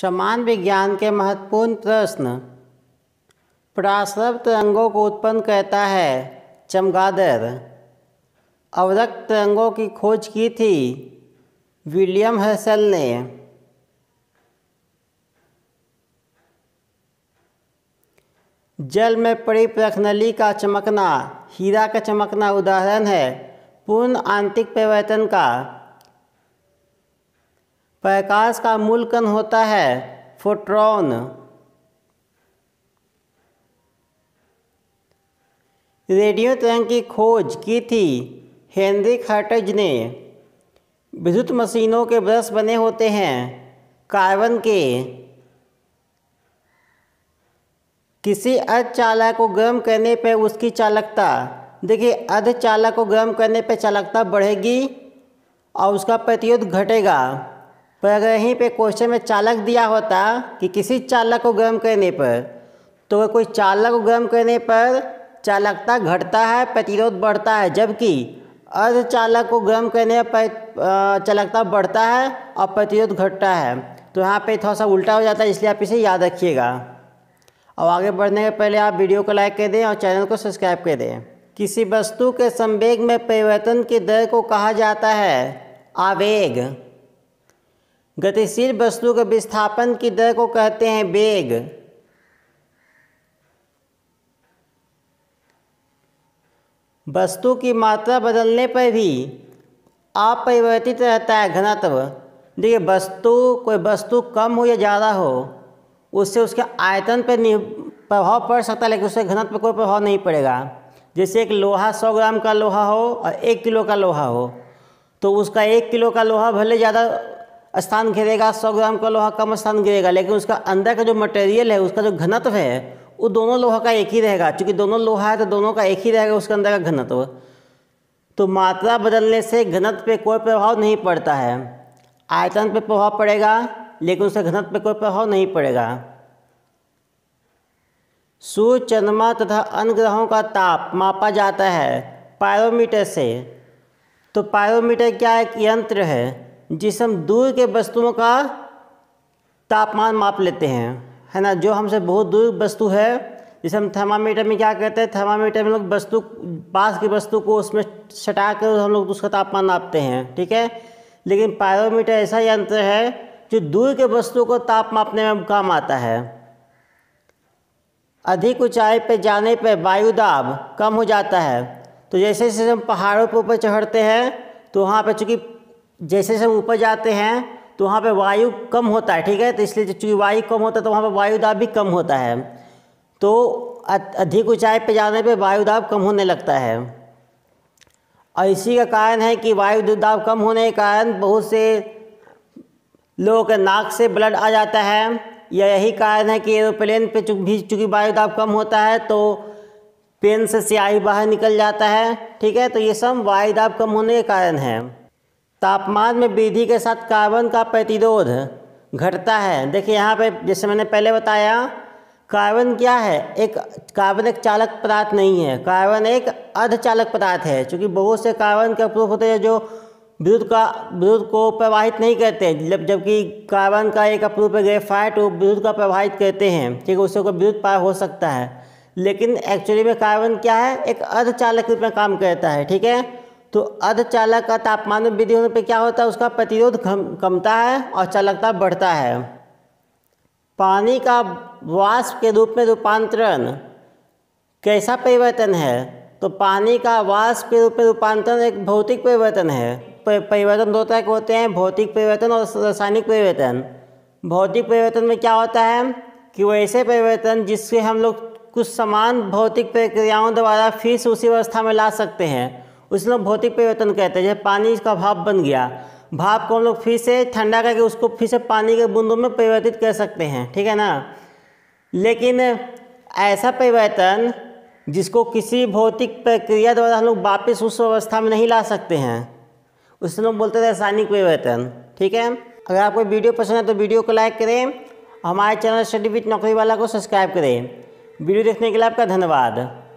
समान विज्ञान के महत्वपूर्ण प्रश्न प्रासव तरंगों को उत्पन्न कहता है चमगादर अवरक्त तरंगों की खोज की थी विलियम हर्सल ने जल में पड़ी प्रखनली का चमकना हीरा का चमकना उदाहरण है पूर्ण आंतरिक परिवर्तन का प्रकाश का मूल कण होता है फोट्रॉन रेडियो तरंग की खोज की थी हेनरी खर्टज ने विद्युत मशीनों के ब्रश बने होते हैं कार्बन के किसी अर्धचालक को गर्म करने पर उसकी चालकता देखिए अर्धचालक को गर्म करने पर चालकता बढ़ेगी और उसका प्रतिरोध घटेगा पर तो अगर यहीं पे क्वेश्चन में चालक दिया होता कि किसी चालक को गर्म करने पर तो अगर कोई चालक को गर्म करने पर चालकता घटता है प्रतिरोध बढ़ता है जबकि अर्ध चालक को गर्म करने पर चालकता बढ़ता है और प्रतिरोध घटता है तो यहाँ पे थोड़ा सा उल्टा हो जाता है इसलिए आप इसे याद रखिएगा और आगे बढ़ने के पहले आप वीडियो को लाइक कर दें और चैनल को सब्सक्राइब कर दें किसी वस्तु के संवेग में परिवर्तन की दर को कहा जाता है आवेग गतिशील वस्तु के विस्थापन की दर को कहते हैं वेग वस्तु की मात्रा बदलने पर भी अपरिवर्तित रहता है घनत्व देखिए वस्तु कोई वस्तु कम हो या ज़्यादा हो उससे उसके आयतन पर प्रभाव पड़ सकता है लेकिन उससे घनत्व पर कोई प्रभाव नहीं पड़ेगा जैसे एक लोहा सौ ग्राम का लोहा हो और एक किलो का लोहा हो तो उसका एक किलो का लोहा भले ज़्यादा स्थान घिरेगा सौ ग्राम का लोहा कम स्थान घिरेगा लेकिन उसका अंदर का जो मटेरियल है उसका जो घनत्व है वो दोनों लोहा का एक ही रहेगा क्योंकि दोनों लोहा है तो दोनों का एक ही रहेगा उसके अंदर का घनत्व तो मात्रा बदलने से घनत्व पे कोई प्रभाव नहीं पड़ता है आयतन पे प्रभाव पड़ेगा लेकिन उसका घनत्व पे कोई प्रभाव नहीं पड़ेगा सूर्य चंद्रमा तथा अन्य ग्रहों का ताप मापा जाता है पायरोमीटर से तो पायरोमीटर क्या एक यंत्र है जिसे हम दूर के वस्तुओं का तापमान माप लेते हैं है ना जो हमसे बहुत दूर वस्तु है जिसे हम थर्मामीटर में क्या कहते हैं थर्मामीटर में लोग वस्तु पास की वस्तु को उसमें सटा कर हम लोग उसका तापमान नापते हैं ठीक है लेकिन पायरोमीटर ऐसा यंत्र है जो दूर के वस्तु को ताप मापने में काम आता है अधिक ऊंचाई पर जाने पर वायु दाब कम हो जाता है तो जैसे जैसे हम पहाड़ों पर ऊपर चढ़ते हैं तो वहाँ पर चूँकि जैसे जैसे ऊपर जाते हैं तो वहाँ पे वायु कम होता है ठीक है तो इसलिए चूँकि वायु कम होता है तो वहाँ पे वायु दाब भी कम होता है तो अधिक ऊंचाई पे जाने पे वायु दाब कम होने लगता है और इसी का कारण है कि वायु दाब कम होने के कारण बहुत से लोगों के नाक से ब्लड आ जाता है या यही कारण है कि एरोप्लेन पे चुक भी चूँकि वायु दाब कम होता है तो पेन से स्याही बाहर निकल जाता है ठीक है तो ये सब वायु दाब कम होने के कारण है तापमान में वृद्धि के साथ कार्बन का प्रतिरोध घटता है देखिए यहाँ पे जैसे मैंने पहले बताया कार्बन क्या है एक कार्बन एक चालक पदार्थ नहीं है कार्बन एक अर्धचालक पदार्थ है क्योंकि बहुत से कार्बन के प्रूफ होते हैं जो विद्युत का विद्युत को प्रवाहित नहीं करते जब जबकि कार्बन का एक अप्रूप है ग्रेफाइट वो विद्युत का प्रवाहित करते हैं ठीक है उससे विद्युत पार हो सकता है लेकिन एक्चुअली में कार्बन क्या है एक अर्धचालक रूप में काम करता है ठीक है तो चालक का तापमान में वृद्धि होने पर क्या होता है उसका प्रतिरोध कम कमता है और चालकता बढ़ता है पानी का वाष्प के रूप में रूपांतरण कैसा परिवर्तन है तो पानी का वाष्प के रूप में रूपांतरण एक भौतिक परिवर्तन है परिवर्तन दो तरह के होते हैं भौतिक परिवर्तन और रासायनिक परिवर्तन भौतिक परिवर्तन में क्या होता है कि वो ऐसे परिवर्तन जिससे हम लोग कुछ समान भौतिक प्रक्रियाओं द्वारा फिर उसी अवस्था में ला सकते हैं उसमें लोग भौतिक परिवर्तन कहते हैं जैसे पानी का भाप बन गया भाप को हम लोग फिर से ठंडा करके उसको फिर से पानी के बूंदों में परिवर्तित कर सकते हैं ठीक है ना लेकिन ऐसा परिवर्तन जिसको किसी भौतिक प्रक्रिया द्वारा हम लोग वापस उस अवस्था में नहीं ला सकते हैं उसमें लोग बोलते हैं रासायनिक परिवर्तन ठीक है अगर आपको वीडियो पसंद है तो वीडियो को लाइक करें हमारे चैनल सर्टिफिकेट नौकरी वाला को सब्सक्राइब करें वीडियो देखने के लिए आपका धन्यवाद